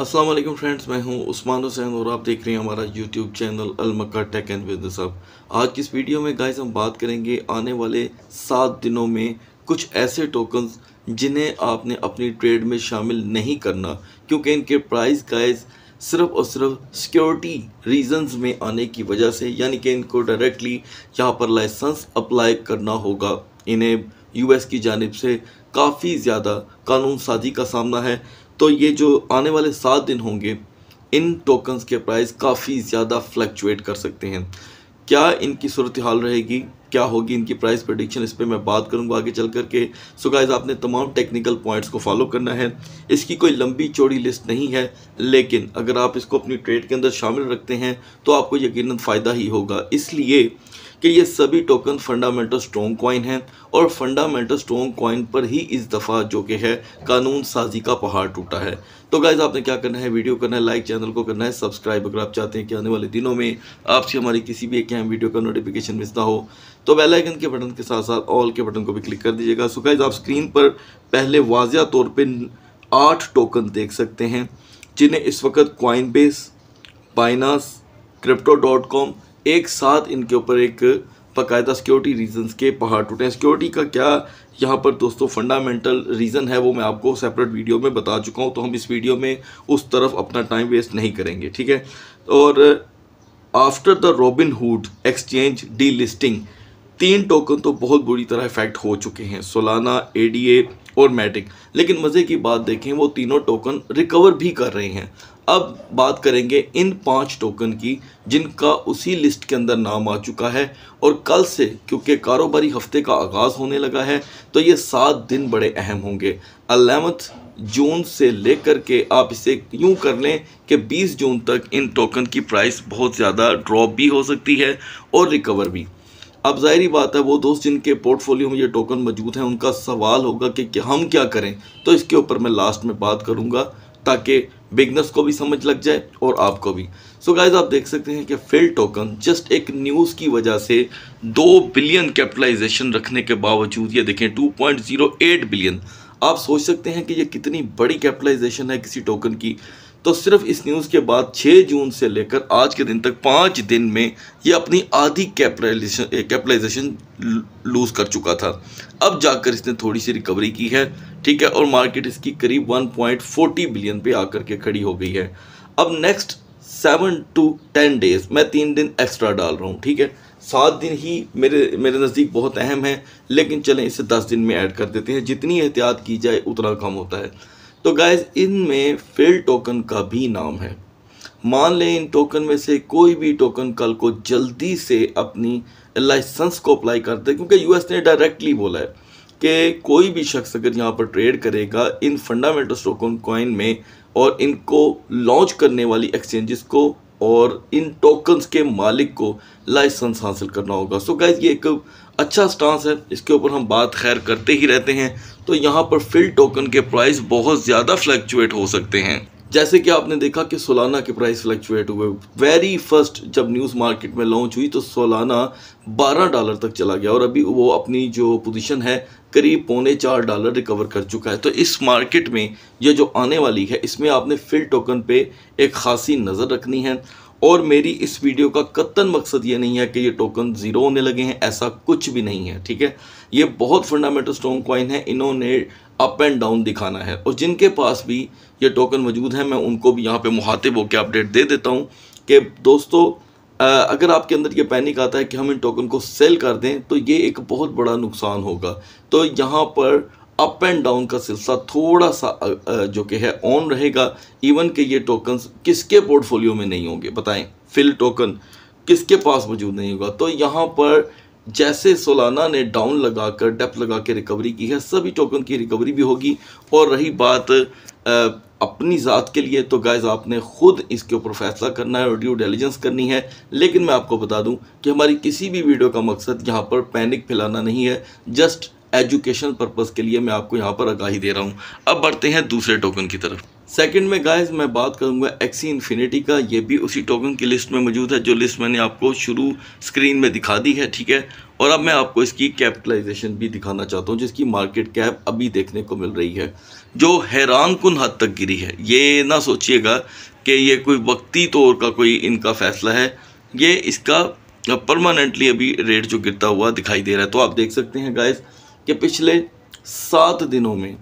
अस्सलाम वालेकुम फ्रेंड्स मैं हूं उस्मान हुसैन और आप देख रहे हैं हमारा यूट्यूब चैनल अलमक्का टेक एंड बिजनेस अब आज की इस वीडियो में गाइस हम बात करेंगे आने वाले सात दिनों में कुछ ऐसे टोकन्स जिन्हें आपने अपनी ट्रेड में शामिल नहीं करना क्योंकि इनके प्राइस गाइस सिर्फ और सिर्फ सिक्योरिटी रीजंस में आने की वजह से यानी कि इनको डायरेक्टली यहाँ पर लाइसेंस अप्लाई करना होगा इन्हें यूएस की जानब से काफ़ी ज़्यादा कानून साजी का सामना है तो ये जो आने वाले सात दिन होंगे इन टोकन्स के प्राइस काफ़ी ज़्यादा फ्लक्चुएट कर सकते हैं क्या इनकी सूरत हाल रहेगी क्या होगी इनकी प्राइस प्रडिक्शन इस पर मैं बात करूंगा आगे चल कर के सो गाइज आपने तमाम टेक्निकल पॉइंट्स को फॉलो करना है इसकी कोई लंबी चौड़ी लिस्ट नहीं है लेकिन अगर आप इसको अपनी ट्रेड के अंदर शामिल रखते हैं तो आपको यकीनन फ़ायदा ही होगा इसलिए कि ये सभी टोकन फंडामेंटल स्ट्रॉन्ग कॉइन हैं और फंडामेंटल स्ट्रॉन्ग कॉइन पर ही इस दफ़ा जो कि है कानून साजी का पहाड़ टूटा है तो गाइज आपने क्या करना है वीडियो करना है लाइक चैनल को करना है सब्सक्राइब अगर आप चाहते हैं कि आने वाले दिनों में आपसे हमारी किसी भी एक अहम वीडियो का नोटिफिकेशन मिस ना हो तो बेलाइकन के बटन के साथ साथ ऑल के बटन को भी क्लिक कर दीजिएगा सो गाइज आप स्क्रीन पर पहले वाजिया तौर पर आठ टोकन देख सकते हैं जिन्हें इस वक्त Coinbase Binance crypto dot com एक साथ इनके ऊपर एक बाकायदा सिक्योरिटी रीजंस के पहाड़ टूटे सिक्योरिटी का क्या यहाँ पर दोस्तों फंडामेंटल रीज़न है वो मैं आपको सेपरेट वीडियो में बता चुका हूँ तो हम इस वीडियो में उस तरफ अपना टाइम वेस्ट नहीं करेंगे ठीक है और after the Robinhood exchange delisting तीन टोकन तो बहुत बुरी तरह इफेक्ट हो चुके हैं सोलाना ए और मैटिक लेकिन मज़े की बात देखें वो तीनों टोकन रिकवर भी कर रहे हैं अब बात करेंगे इन पांच टोकन की जिनका उसी लिस्ट के अंदर नाम आ चुका है और कल से क्योंकि कारोबारी हफ्ते का आगाज़ होने लगा है तो ये सात दिन बड़े अहम होंगे अलेवंथ जून से लेकर के आप इसे यूं कर लें कि 20 जून तक इन टोकन की प्राइस बहुत ज़्यादा ड्रॉप भी हो सकती है और रिकवर भी अब जाहिर बात है वो दोस्त जिनके पोर्टफोलियो में ये टोकन मौजूद हैं उनका सवाल होगा कि हम क्या करें तो इसके ऊपर मैं लास्ट में बात करूँगा ताकि बिगनर्स को भी समझ लग जाए और आपको भी सो so गाइज आप देख सकते हैं कि फिल टोकन जस्ट एक न्यूज़ की वजह से दो बिलियन कैपिटलाइजेशन रखने के बावजूद ये देखें 2.08 बिलियन आप सोच सकते हैं कि ये कितनी बड़ी कैपिटलाइजेशन है किसी टोकन की तो सिर्फ इस न्यूज़ के बाद 6 जून से लेकर आज के दिन तक पाँच दिन में ये अपनी आधी कैपिटलाइजेशन कैपिटलाइजेशन लूज़ कर चुका था अब जाकर इसने थोड़ी सी रिकवरी की है ठीक है और मार्केट इसकी करीब 1.40 बिलियन पे आकर के खड़ी हो गई है अब next seven to ten days मैं तीन दिन एक्स्ट्रा डाल रहा हूँ ठीक है सात दिन ही मेरे मेरे नज़दीक बहुत अहम है लेकिन चलें इसे दस दिन में ऐड कर देते हैं जितनी एहतियात की जाए उतना कम होता है तो गाइज इनमें फेल टोकन का भी नाम है मान लें इन टोकन में से कोई भी टोकन कल को जल्दी से अपनी लाइसेंस को अप्लाई करते हैं क्योंकि यूएस ने डायरेक्टली बोला है कि कोई भी शख्स अगर यहाँ पर ट्रेड करेगा इन फंडामेंटल टोकन कॉइन में और इनको लॉन्च करने वाली एक्सचेंजेस को और इन टोकन्स के मालिक को लाइसेंस हासिल करना होगा सो गाइज ये एक अच्छा स्टांस है इसके ऊपर हम बात खैर करते ही रहते हैं तो यहाँ पर फिल टोकन के प्राइस बहुत ज़्यादा फ्लक्चुएट हो सकते हैं जैसे कि आपने देखा कि सोलाना के प्राइस फ्लक्चुएट हुए वेरी फर्स्ट जब न्यूज़ मार्केट में लॉन्च हुई तो सोलाना 12 डॉलर तक चला गया और अभी वो अपनी जो पोजीशन है करीब पौने चार डॉलर रिकवर कर चुका है तो इस मार्केट में ये जो आने वाली है इसमें आपने फिल टोकन पे एक खासी नज़र रखनी है और मेरी इस वीडियो का कत्तन मकसद ये नहीं है कि ये टोकन ज़ीरो होने लगे हैं ऐसा कुछ भी नहीं है ठीक है ये बहुत फंडामेंटल स्ट्रॉन्ग कॉइन है इन्होंने अप एंड डाउन दिखाना है और जिनके पास भी ये टोकन मौजूद हैं मैं उनको भी यहाँ पे मुहातिब होकर अपडेट दे देता हूँ कि दोस्तों अगर आपके अंदर ये पैनिक आता है कि हम इन टोकन को सेल कर दें तो ये एक बहुत बड़ा नुकसान होगा तो यहाँ पर अप एंड डाउन का सिलसिला थोड़ा सा जो कि है ऑन रहेगा इवन कि ये टोकन किसके पोर्टफोलियो में नहीं होंगे बताएं फिल टोकन किसके पास मौजूद नहीं होगा तो यहाँ पर जैसे सोलाना ने डाउन लगाकर डेप लगा के रिकवरी की है सभी टोकन की रिकवरी भी होगी और रही बात अपनी ज़ात के लिए तो गैज़ आपने खुद इसके ऊपर फैसला करना है और ड्यू डेलीजेंस करनी है लेकिन मैं आपको बता दूं कि हमारी किसी भी वीडियो का मकसद यहाँ पर पैनिक फैलाना नहीं है जस्ट एजुकेशन पर्पज़ के लिए मैं आपको यहाँ पर आगाही दे रहा हूँ अब बढ़ते हैं दूसरे टोकन की तरफ सेकंड में गाइस मैं बात करूंगा एक्सी इन्फिनिटी का ये भी उसी टोकन की लिस्ट में मौजूद है जो लिस्ट मैंने आपको शुरू स्क्रीन में दिखा दी है ठीक है और अब मैं आपको इसकी कैपिटलाइजेशन भी दिखाना चाहता हूँ जिसकी मार्केट कैप अभी देखने को मिल रही है जो हैरान कन हद तक गिरी है ये ना सोचिएगा कि ये कोई वक्ती तौर का कोई इनका फैसला है ये इसका परमानेंटली अभी रेट जो गिरता हुआ दिखाई दे रहा है तो आप देख सकते हैं गाइज़ कि पिछले सात दिनों में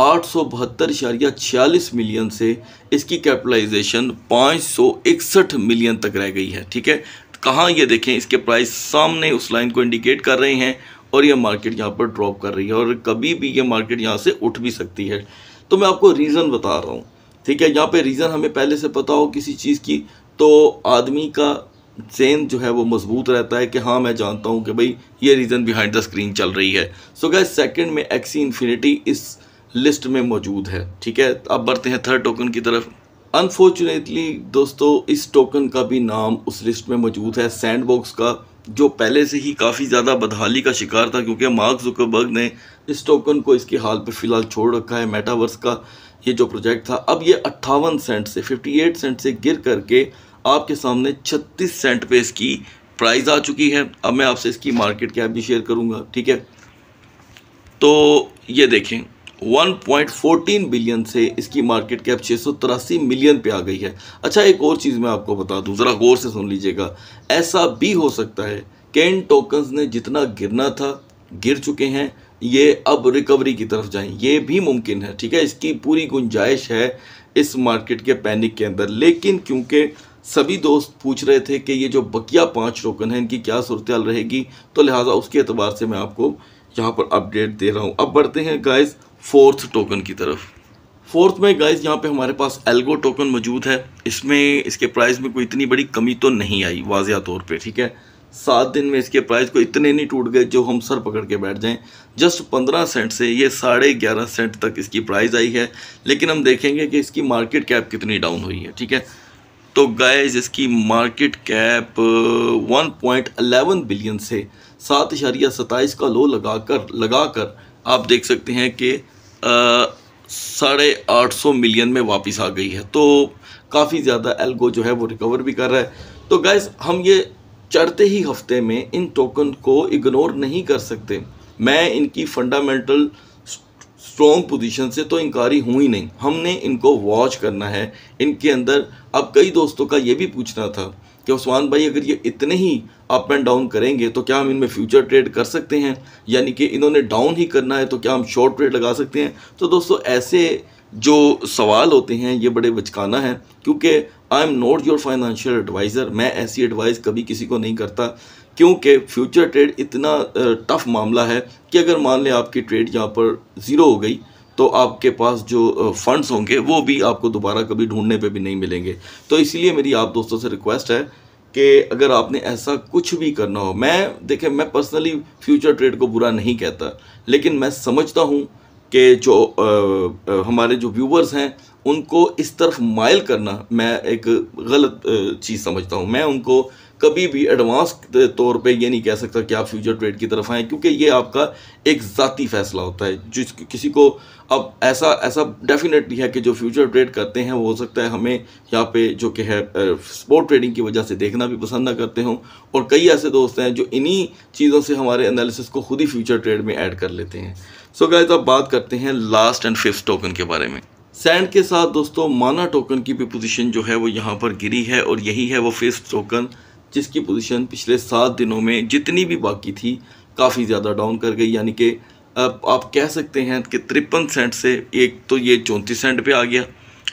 आठ सौ बहत्तर इशारिया छियालीस मिलियन से इसकी कैपिटलाइजेशन पाँच सौ इकसठ मिलियन तक रह गई है ठीक है तो कहाँ ये देखें इसके प्राइस सामने उस लाइन को इंडिकेट कर रहे हैं और ये मार्केट यहाँ पर ड्रॉप कर रही है और कभी भी ये मार्केट यहाँ से उठ भी सकती है तो मैं आपको रीज़न बता रहा हूँ ठीक है यहाँ पे रीज़न हमें पहले से पता हो किसी चीज़ की तो आदमी का सेन जो है वो मजबूत रहता है कि हाँ मैं जानता हूँ कि भाई ये रीज़न बिहाइंड द स्क्रीन चल रही है सो गए सेकेंड में एक्सी इन्फिनिटी इस लिस्ट में मौजूद है ठीक है अब बढ़ते हैं थर्ड टोकन की तरफ अनफॉर्चुनेटली दोस्तों इस टोकन का भी नाम उस लिस्ट में मौजूद है सैंडबॉक्स का जो पहले से ही काफ़ी ज़्यादा बदहाली का शिकार था क्योंकि मार्क जुकरबर्ग ने इस टोकन को इसकी हाल पर फ़िलहाल छोड़ रखा है मेटावर्स का ये जो प्रोजेक्ट था अब ये अट्ठावन सेंट से 58 सेंट से गिर करके आपके सामने 36 सेंट पे इसकी प्राइस आ चुकी है अब मैं आपसे इसकी मार्केट कैप भी शेयर करूँगा ठीक है तो ये देखें 1.14 बिलियन से इसकी मार्केट कैप छः मिलियन पे आ गई है अच्छा एक और चीज़ मैं आपको बता दूँ ज़रा गौर से सुन लीजिएगा ऐसा भी हो सकता है कैन टोकन्स ने जितना गिरना था गिर चुके हैं ये अब रिकवरी की तरफ जाएं ये भी मुमकिन है ठीक है इसकी पूरी गुंजाइश है इस मार्केट के पैनिक के अंदर लेकिन क्योंकि सभी दोस्त पूछ रहे थे कि ये जो बकिया पाँच टोकन है इनकी क्या सूरत रहेगी तो लिहाजा उसके अतबार से मैं आपको यहाँ पर अपडेट दे रहा हूँ अब बढ़ते हैं गाइज फोर्थ टोकन की तरफ फोर्थ में गाइस यहाँ पे हमारे पास एल्गो टोकन मौजूद है इसमें इसके प्राइस में कोई इतनी बड़ी कमी तो नहीं आई वाजिया तौर पे ठीक है सात दिन में इसके प्राइस को इतने नहीं टूट गए जो हम सर पकड़ के बैठ जाएं जस्ट पंद्रह सेंट से ये साढ़े ग्यारह सेंट तक इसकी प्राइस आई है लेकिन हम देखेंगे कि इसकी मार्केट कैप कितनी डाउन हुई है ठीक है तो गाइज इसकी मार्केट कैप वन बिलियन से सात का लो लगा कर लगा कर आप देख सकते हैं कि साढ़े आठ सौ मिलियन में वापस आ गई है तो काफ़ी ज़्यादा एल्गो जो है वो रिकवर भी कर रहा है तो गैस हम ये चढ़ते ही हफ्ते में इन टोकन को इग्नोर नहीं कर सकते मैं इनकी फंडामेंटल स्ट्रॉन्ग पोजीशन से तो इनकारी हूँ ही नहीं हमने इनको वॉच करना है इनके अंदर अब कई दोस्तों का ये भी पूछना था कि उस्मान भाई अगर ये इतने ही अप एंड डाउन करेंगे तो क्या हम इनमें फ्यूचर ट्रेड कर सकते हैं यानी कि इन्होंने डाउन ही करना है तो क्या हम शॉर्ट ट्रेड लगा सकते हैं तो दोस्तों ऐसे जो सवाल होते हैं ये बड़े बचकाना है क्योंकि I am not your financial advisor मैं ऐसी एडवाइस कभी किसी को नहीं करता क्योंकि फ्यूचर ट्रेड इतना टफ मामला है कि अगर मान लें आपकी ट्रेड यहाँ पर ज़ीरो हो गई तो आपके पास जो फंड्स होंगे वो भी आपको दोबारा कभी ढूंढने पे भी नहीं मिलेंगे तो इसलिए मेरी आप दोस्तों से रिक्वेस्ट है कि अगर आपने ऐसा कुछ भी करना हो मैं देखें मैं पर्सनली फ्यूचर ट्रेड को बुरा नहीं कहता लेकिन मैं समझता हूँ कि जो आ, आ, हमारे जो व्यूवर्स हैं उनको इस तरफ माइल करना मैं एक गलत चीज़ समझता हूँ मैं उनको कभी भी एडवांस तौर पे ये नहीं कह सकता कि आप फ्यूचर ट्रेड की तरफ आएँ क्योंकि ये आपका एक ज़ाती फैसला होता है जिस किसी को अब ऐसा ऐसा डेफिनेटली है कि जो फ्यूचर ट्रेड करते हैं वो हो सकता है हमें यहाँ पे जो कि है स्पोर्ट ट्रेडिंग की वजह से देखना भी पसंद ना करते हों और कई ऐसे दोस्त हैं जो इन्हीं चीज़ों से हमारे एनालिसिस को खुद ही फ्यूचर ट्रेड में ऐड कर लेते हैं सो so तो अब बात करते हैं लास्ट एंड फिफ्थ टोकन के बारे में सैंड के साथ दोस्तों माना टोकन की भी पोजीशन जो है वो यहाँ पर गिरी है और यही है वो फेस टोकन जिसकी पोजीशन पिछले सात दिनों में जितनी भी बाकी थी काफ़ी ज़्यादा डाउन कर गई यानी कि अब आप कह सकते हैं कि तिरपन सेंट से एक तो ये चौंतीस सेंट पे आ गया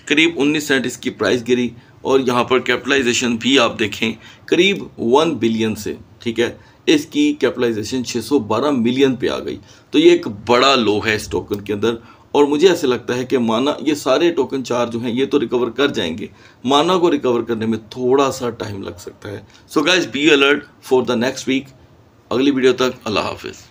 करीब उन्नीस सेंट इसकी प्राइस गिरी और यहाँ पर कैपिटलाइजेशन भी आप देखें करीब वन बिलियन से ठीक है इसकी कैपिटलाइजेशन 612 मिलियन पे आ गई तो ये एक बड़ा लो है इस टोकन के अंदर और मुझे ऐसे लगता है कि माना ये सारे टोकन चार जो हैं ये तो रिकवर कर जाएंगे माना को रिकवर करने में थोड़ा सा टाइम लग सकता है so guys be alert for the next week अगली वीडियो तक अल्लाह हाफिज़